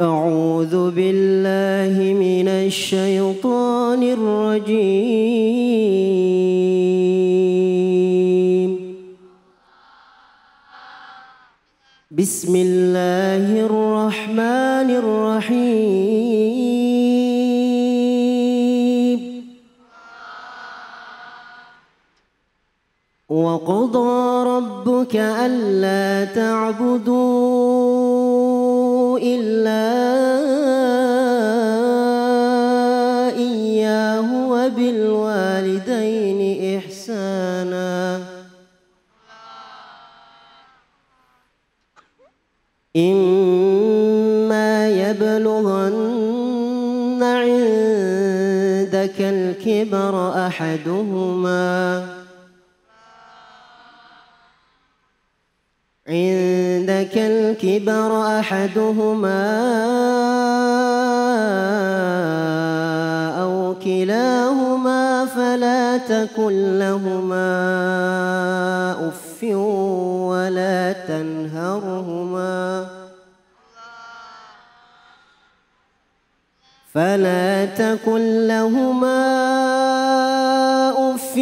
أعوذ بالله من الشيطان الرجيم بسم الله الرحمن الرحيم وقضى ربك ألا تعبدوا إلا إما يبلغن عندك الكبر أحدهما عندك الكبر أحدهما أو كلاهما فلا تكن لهما أف ولا تنهرهما فلا تكن لهما اف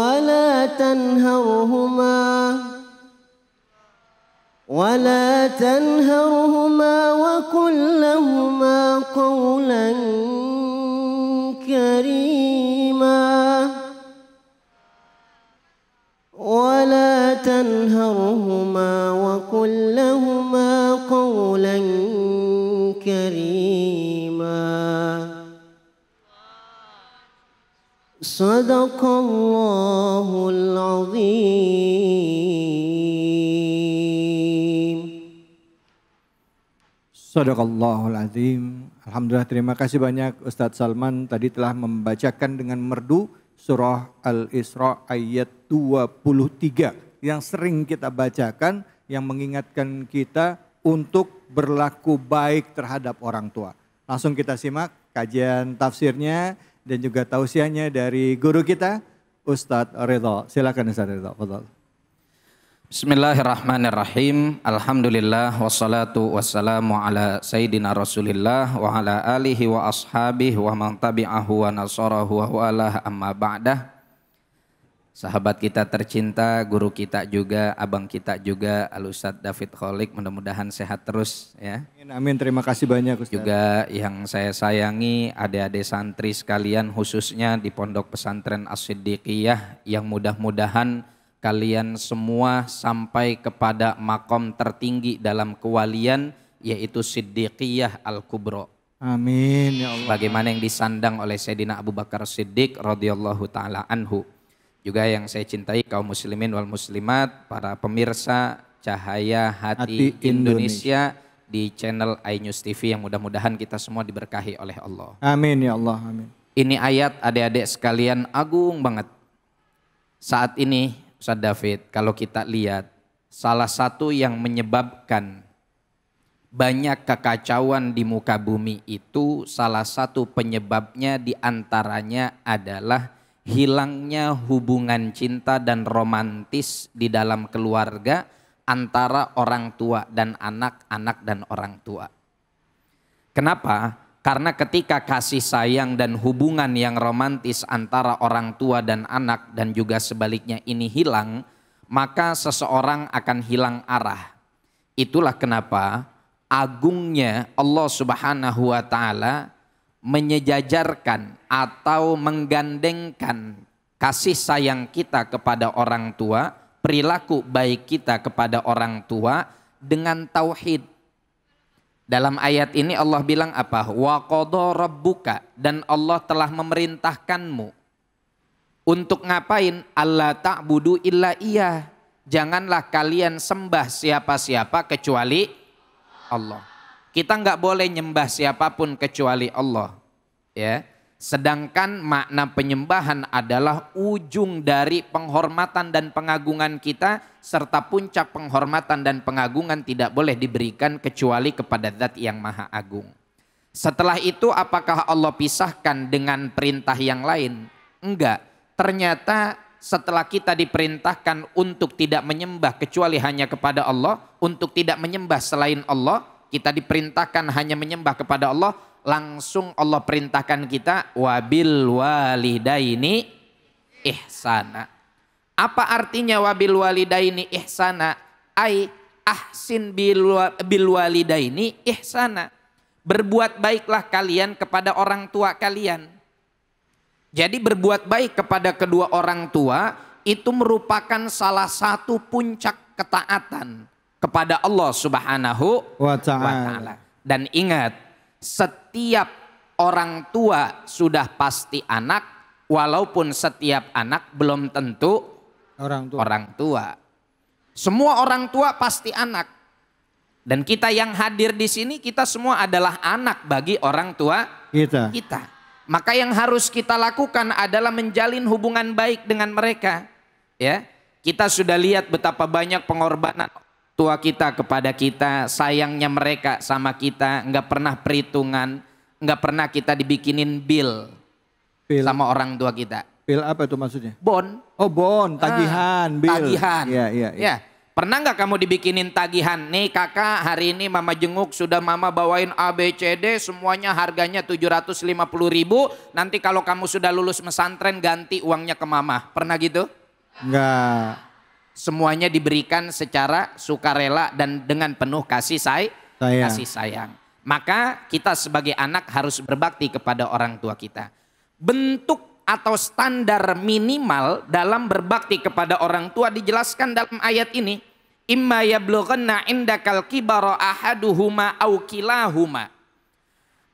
ولا تنهرهما ولا تنهرهما صدق الله العظيم صدق الله العظيم Alhamdulillah terima kasih banyak Ustadz Salman tadi telah membacakan dengan merdu surah Al-Isra ayat 23 yang sering kita bacakan yang mengingatkan kita untuk berlaku baik terhadap orang tua. Langsung kita simak kajian tafsirnya dan juga tausiahnya dari guru kita Ustadz Ridho. Silakan Ustadz Ridho. Fadal. Bismillahirrahmanirrahim. Alhamdulillah wassalatu wassalamu ala sayyidina Rasulillah wa ala alihi wa ashabihi wa man tabi'ahu wa nasarahu wa wala amma ba'dah sahabat kita tercinta, guru kita juga, abang kita juga, Al Ustadz David Kholik, mudah-mudahan sehat terus ya. Amin, amin. terima kasih banyak Ustaz. Juga yang saya sayangi adik-adik santri sekalian khususnya di Pondok Pesantren As-Siddiqiyah yang mudah-mudahan kalian semua sampai kepada makom tertinggi dalam kewalian yaitu Siddiqiyah Al-Kubro. Amin ya Allah. Bagaimana yang disandang oleh Sayyidina Abu Bakar Siddiq radhiyallahu taala anhu juga yang saya cintai kaum muslimin wal muslimat, para pemirsa Cahaya Hati, Hati Indonesia, Indonesia di channel iNews TV yang mudah-mudahan kita semua diberkahi oleh Allah. Amin ya Allah, amin. Ini ayat adik-adik sekalian agung banget. Saat ini Ustaz David, kalau kita lihat salah satu yang menyebabkan banyak kekacauan di muka bumi itu salah satu penyebabnya diantaranya adalah hilangnya hubungan cinta dan romantis di dalam keluarga antara orang tua dan anak, anak dan orang tua. Kenapa? Karena ketika kasih sayang dan hubungan yang romantis antara orang tua dan anak dan juga sebaliknya ini hilang, maka seseorang akan hilang arah. Itulah kenapa agungnya Allah Subhanahu wa taala menyejajarkan atau menggandengkan kasih sayang kita kepada orang tua, perilaku baik kita kepada orang tua dengan tauhid. Dalam ayat ini Allah bilang apa? Wa qadha rabbuka dan Allah telah memerintahkanmu untuk ngapain? Allah ta'budu illa iya. Janganlah kalian sembah siapa-siapa kecuali Allah. Kita nggak boleh nyembah siapapun kecuali Allah. Ya. Sedangkan makna penyembahan adalah ujung dari penghormatan dan pengagungan kita serta puncak penghormatan dan pengagungan tidak boleh diberikan kecuali kepada zat yang maha agung. Setelah itu apakah Allah pisahkan dengan perintah yang lain? Enggak. Ternyata setelah kita diperintahkan untuk tidak menyembah kecuali hanya kepada Allah, untuk tidak menyembah selain Allah, kita diperintahkan hanya menyembah kepada Allah, langsung Allah perintahkan kita wabil walidaini ihsana. Apa artinya wabil walidaini ihsana? Ai ahsin bil, bil walidaini ihsana. Berbuat baiklah kalian kepada orang tua kalian. Jadi berbuat baik kepada kedua orang tua itu merupakan salah satu puncak ketaatan kepada Allah Subhanahu wa taala. Dan ingat, setiap orang tua sudah pasti anak walaupun setiap anak belum tentu orang tua. Orang tua. Semua orang tua pasti anak. Dan kita yang hadir di sini kita semua adalah anak bagi orang tua kita. Kita. Maka yang harus kita lakukan adalah menjalin hubungan baik dengan mereka. Ya. Kita sudah lihat betapa banyak pengorbanan tua kita kepada kita, sayangnya mereka sama kita, nggak pernah perhitungan, nggak pernah kita dibikinin bill, bill sama orang tua kita. Bill apa itu maksudnya? Bon. Oh bon, ah, tagihan, ah, bill. Tagihan. Iya, iya, iya. Ya. Pernah nggak kamu dibikinin tagihan? Nih kakak hari ini mama jenguk sudah mama bawain ABCD semuanya harganya 750 ribu. Nanti kalau kamu sudah lulus mesantren ganti uangnya ke mama. Pernah gitu? Enggak semuanya diberikan secara sukarela dan dengan penuh kasih say sayang. kasih sayang. Maka kita sebagai anak harus berbakti kepada orang tua kita. Bentuk atau standar minimal dalam berbakti kepada orang tua dijelaskan dalam ayat ini. Imma yablughanna indakal kibara ahaduhuma au kilahuma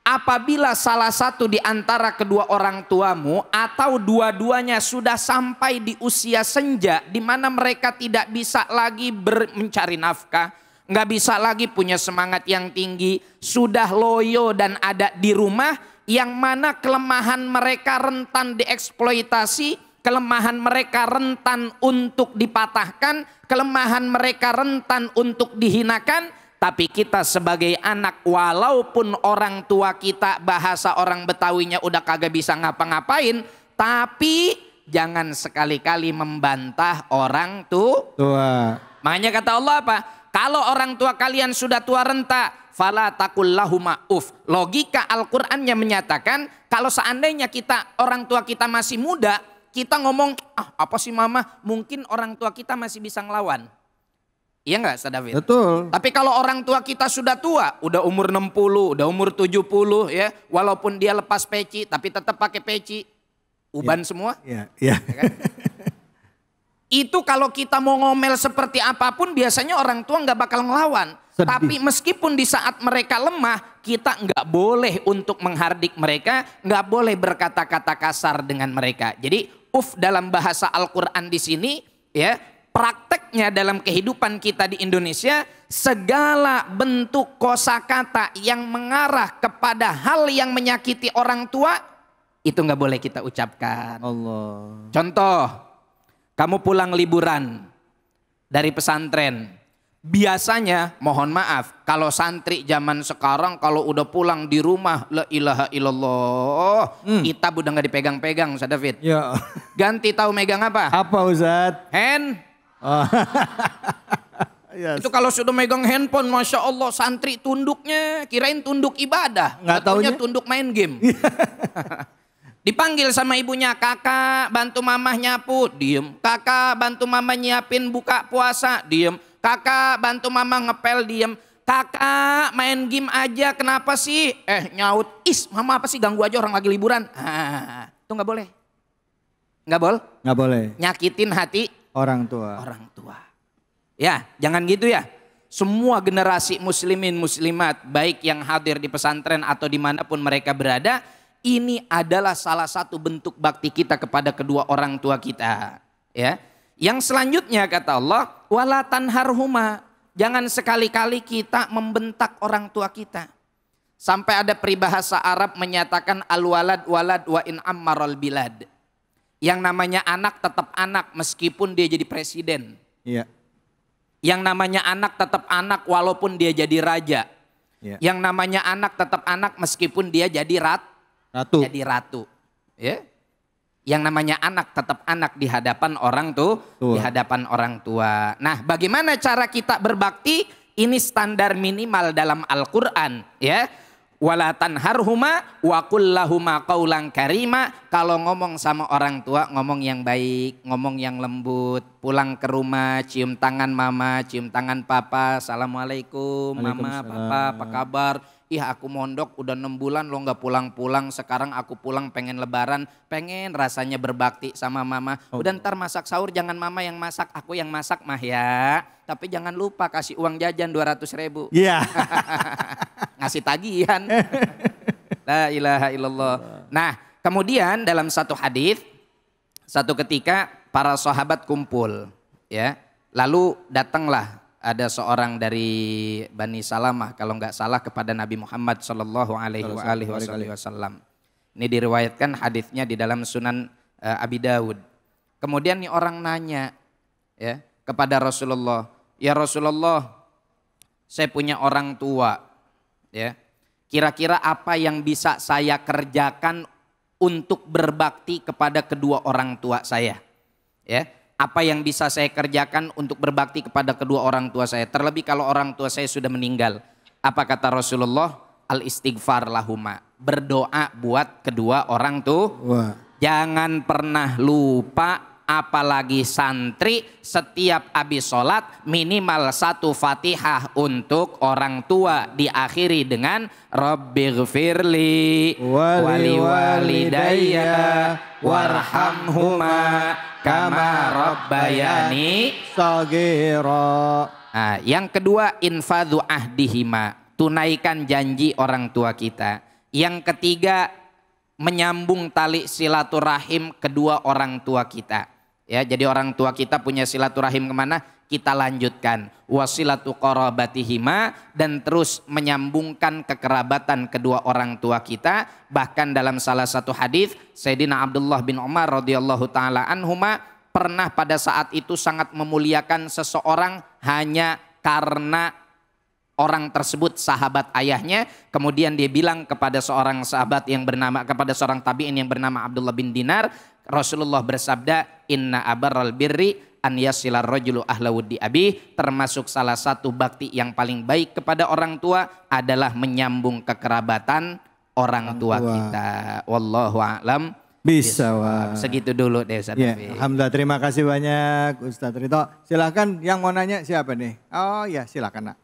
apabila salah satu di antara kedua orang tuamu atau dua-duanya sudah sampai di usia senja di mana mereka tidak bisa lagi ber, mencari nafkah, nggak bisa lagi punya semangat yang tinggi, sudah loyo dan ada di rumah yang mana kelemahan mereka rentan dieksploitasi, kelemahan mereka rentan untuk dipatahkan, kelemahan mereka rentan untuk dihinakan, tapi kita sebagai anak walaupun orang tua kita bahasa orang Betawinya udah kagak bisa ngapa-ngapain. Tapi jangan sekali-kali membantah orang tu tua. Makanya kata Allah apa? Kalau orang tua kalian sudah tua renta, fala takullahu ma'uf. Logika Al-Qur'annya menyatakan kalau seandainya kita orang tua kita masih muda, kita ngomong, ah apa sih mama, mungkin orang tua kita masih bisa ngelawan. Iya nggak Ustaz David? Betul. Tapi kalau orang tua kita sudah tua, udah umur 60, udah umur 70 ya, walaupun dia lepas peci tapi tetap pakai peci, uban ya, semua. Iya, iya. Ya kan? Itu kalau kita mau ngomel seperti apapun biasanya orang tua nggak bakal ngelawan. Sedih. Tapi meskipun di saat mereka lemah, kita nggak boleh untuk menghardik mereka, nggak boleh berkata-kata kasar dengan mereka. Jadi uf dalam bahasa Al-Quran di sini ya prakteknya dalam kehidupan kita di Indonesia, segala bentuk kosakata yang mengarah kepada hal yang menyakiti orang tua itu nggak boleh kita ucapkan. Allah. Contoh, kamu pulang liburan dari pesantren. Biasanya mohon maaf kalau santri zaman sekarang kalau udah pulang di rumah la ilaha illallah hmm. kitab udah nggak dipegang-pegang Ustaz David. Ya. Ganti tahu megang apa? Apa Ustaz? Hand Oh. yes. Itu kalau sudah megang handphone, masya Allah santri tunduknya kirain tunduk ibadah, nggak taunya tunduk main game. Iya. Dipanggil sama ibunya, kakak bantu mamah nyapu, diem. Kakak bantu mama nyiapin buka puasa, diem. Kakak bantu mama ngepel, diem. Kakak main game aja, kenapa sih? Eh nyaut, is mama apa sih ganggu aja orang lagi liburan. Ah, itu nggak boleh. Nggak boleh? Nggak boleh. Nyakitin hati orang tua. Orang tua. Ya, jangan gitu ya. Semua generasi muslimin muslimat baik yang hadir di pesantren atau dimanapun mereka berada. Ini adalah salah satu bentuk bakti kita kepada kedua orang tua kita. Ya, Yang selanjutnya kata Allah. Walatan harhuma. Jangan sekali-kali kita membentak orang tua kita. Sampai ada peribahasa Arab menyatakan al-walad walad wa in ammaral bilad. Yang namanya anak tetap anak meskipun dia jadi presiden. Iya. Yang namanya anak tetap anak walaupun dia jadi raja. Iya. Yang namanya anak tetap anak meskipun dia jadi rat, ratu. Jadi ratu. Ya. Yang namanya anak tetap anak di hadapan orang tuh, tua. di hadapan orang tua. Nah, bagaimana cara kita berbakti? Ini standar minimal dalam Al-Qur'an, ya Walat'an harhuma wakullahuma kaulang karima kalau ngomong sama orang tua ngomong yang baik ngomong yang lembut pulang ke rumah cium tangan mama cium tangan papa assalamualaikum mama papa apa kabar ih aku mondok udah enam bulan lo nggak pulang-pulang, sekarang aku pulang pengen lebaran, pengen rasanya berbakti sama mama. Udah oh. ntar masak sahur jangan mama yang masak, aku yang masak mah ya. Tapi jangan lupa kasih uang jajan dua ratus ribu. Iya. Yeah. Ngasih tagihan. La ilaha illallah. Nah kemudian dalam satu hadis satu ketika para sahabat kumpul ya lalu datanglah ada seorang dari Bani Salamah kalau nggak salah kepada Nabi Muhammad Shallallahu Alaihi Wasallam. Ini diriwayatkan hadisnya di dalam Sunan eh, Abi Dawud. Kemudian nih orang nanya ya kepada Rasulullah, ya Rasulullah, saya punya orang tua, ya. Kira-kira apa yang bisa saya kerjakan untuk berbakti kepada kedua orang tua saya, ya? apa yang bisa saya kerjakan untuk berbakti kepada kedua orang tua saya. Terlebih kalau orang tua saya sudah meninggal. Apa kata Rasulullah? Al istighfar lahuma. Berdoa buat kedua orang tuh. Wah. Jangan pernah lupa apalagi santri setiap habis sholat minimal satu fatihah untuk orang tua diakhiri dengan Rabbighfirli wali walidayya warhamhuma kama rabbayani sagira. Nah, yang kedua infadhu ahdihima tunaikan janji orang tua kita. Yang ketiga menyambung tali silaturahim kedua orang tua kita. Ya, jadi orang tua kita punya silaturahim kemana? Kita lanjutkan wasilatu korobatihima dan terus menyambungkan kekerabatan kedua orang tua kita. Bahkan dalam salah satu hadis Sayyidina Abdullah bin Umar radhiyallahu taala anhuma pernah pada saat itu sangat memuliakan seseorang hanya karena orang tersebut sahabat ayahnya. Kemudian dia bilang kepada seorang sahabat yang bernama kepada seorang tabiin yang bernama Abdullah bin Dinar, Rasulullah bersabda, "Inna abar al birri an yasilar rajulu ahlawuddi abi termasuk salah satu bakti yang paling baik kepada orang tua adalah menyambung kekerabatan orang tua, kita wallahu alam bisa segitu dulu deh Ustaz ya, Alhamdulillah terima kasih banyak Ustaz Rito silahkan yang mau nanya siapa nih oh ya silahkan nak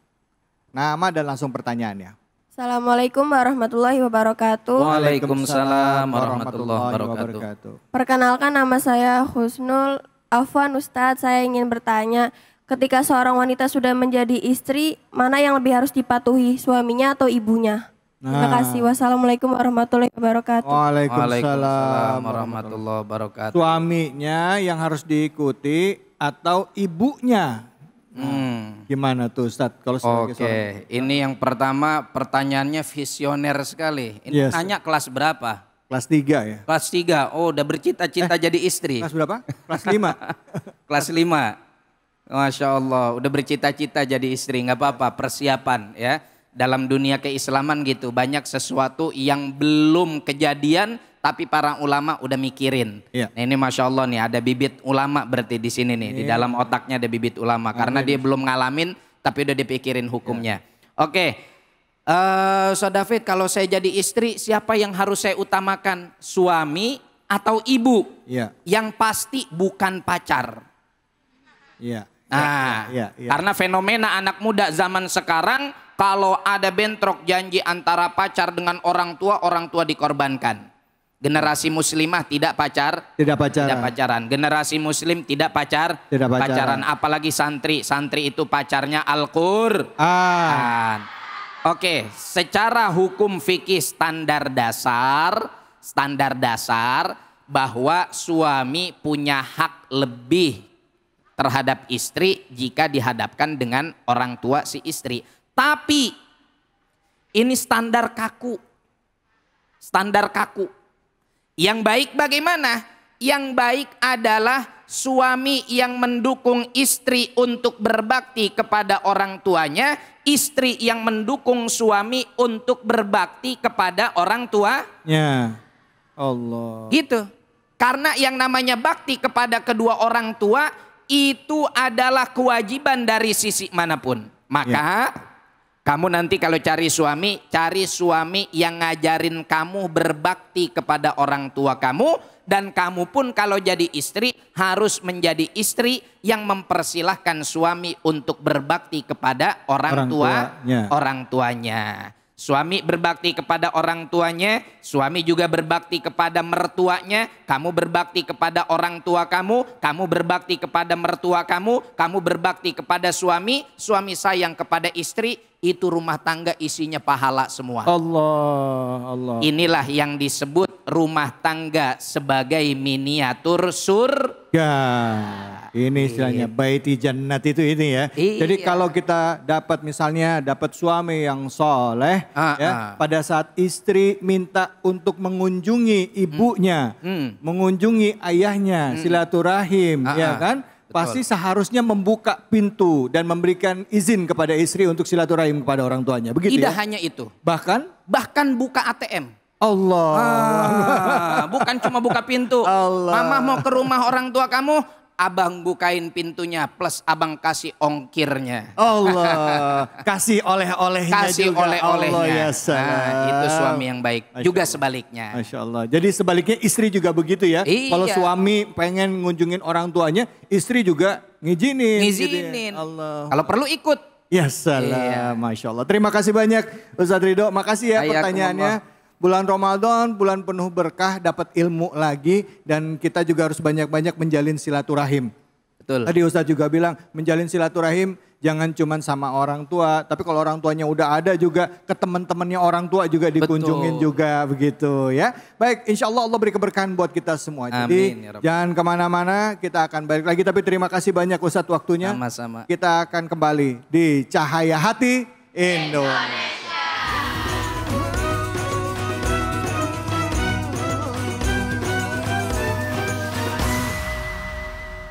nama dan langsung pertanyaannya Assalamualaikum warahmatullahi wabarakatuh. Waalaikumsalam warahmatullahi wabarakatuh. Perkenalkan nama saya Husnul Afwan Ustadz. Saya ingin bertanya, ketika seorang wanita sudah menjadi istri, mana yang lebih harus dipatuhi, suaminya atau ibunya? Nah. Terima kasih. Wassalamualaikum warahmatullahi wabarakatuh. Waalaikumsalam, Waalaikumsalam warahmatullahi wabarakatuh. Suaminya yang harus diikuti atau ibunya Hmm. Gimana tuh Ustadz kalau sebagai Oke, seorang... ini yang pertama pertanyaannya visioner sekali. Ini yes. tanya kelas berapa? Kelas tiga ya? Kelas tiga oh udah bercita-cita eh, jadi istri. Kelas berapa? Kelas lima kelas 5. Masya Allah, udah bercita-cita jadi istri, nggak apa-apa, persiapan ya. Dalam dunia keislaman gitu, banyak sesuatu yang belum kejadian tapi para ulama udah mikirin. Yeah. Nah, ini masya Allah nih ada bibit ulama berarti di sini nih yeah. di iya. dalam otaknya ada bibit ulama Amin. karena dia belum ngalamin tapi udah dipikirin hukumnya. Yeah. Oke, okay. uh, eh, so David kalau saya jadi istri siapa yang harus saya utamakan suami atau ibu? Yeah. Yang pasti bukan pacar. Iya. Yeah. Nah, yeah, yeah, yeah. karena fenomena anak muda zaman sekarang kalau ada bentrok janji antara pacar dengan orang tua, orang tua dikorbankan. Generasi muslimah tidak pacar, tidak pacaran. Tidak pacaran. Generasi muslim tidak pacar, tidak pacaran. pacaran. Apalagi santri, santri itu pacarnya Al-Qur'an. Ah. Kan. Oke, secara hukum fikih standar dasar, standar dasar bahwa suami punya hak lebih terhadap istri jika dihadapkan dengan orang tua si istri. Tapi ini standar kaku. Standar kaku yang baik bagaimana? Yang baik adalah suami yang mendukung istri untuk berbakti kepada orang tuanya, istri yang mendukung suami untuk berbakti kepada orang tua. Ya. Allah. Gitu. Karena yang namanya bakti kepada kedua orang tua itu adalah kewajiban dari sisi manapun. Maka ya. Kamu nanti kalau cari suami, cari suami yang ngajarin kamu berbakti kepada orang tua kamu. Dan kamu pun kalau jadi istri harus menjadi istri yang mempersilahkan suami untuk berbakti kepada orang, orang tua tuanya. orang tuanya. Suami berbakti kepada orang tuanya, suami juga berbakti kepada mertuanya, kamu berbakti kepada orang tua kamu, kamu berbakti kepada mertua kamu, kamu berbakti kepada suami, suami sayang kepada istri, itu rumah tangga isinya pahala semua. Allah, Allah. Inilah yang disebut rumah tangga sebagai miniatur surga. Ini iya, istilahnya iya. baiti jannat itu ini ya. Iya. Jadi kalau kita dapat misalnya dapat suami yang soleh, ah, ya, ah. pada saat istri minta untuk mengunjungi ibunya, hmm. hmm. mengunjungi ayahnya, hmm. silaturahim, ah, ya ah. kan? Betul. Pasti seharusnya membuka pintu dan memberikan izin kepada istri untuk silaturahim kepada orang tuanya. Begitu Tidak ya? hanya itu. Bahkan? Bahkan buka ATM. Allah. Ah, bukan cuma buka pintu. Allah. Mama mau ke rumah orang tua kamu, abang bukain pintunya plus abang kasih ongkirnya. Allah, kasih oleh-olehnya kasih oleh-olehnya. Ya nah, itu suami yang baik. Masya juga Allah. sebaliknya. Masya Allah. Jadi sebaliknya istri juga begitu ya. Iya. Kalau suami pengen ngunjungin orang tuanya, istri juga ngizinin. Ngizinin. Gitu ya. Allah. Kalau perlu ikut. Ya salah, iya. Masya Allah. Terima kasih banyak Ustaz Ridho. Makasih ya Ayah, pertanyaannya bulan Ramadan, bulan penuh berkah, dapat ilmu lagi dan kita juga harus banyak-banyak menjalin silaturahim. Betul. Tadi Ustadz juga bilang menjalin silaturahim jangan cuman sama orang tua, tapi kalau orang tuanya udah ada juga ke teman-temannya orang tua juga dikunjungin juga begitu ya. Baik, insya Allah Allah beri keberkahan buat kita semua. Amin, Jadi ya jangan kemana-mana, kita akan balik lagi. Tapi terima kasih banyak Ustadz waktunya. Sama-sama. Kita akan kembali di Cahaya Hati Indonesia.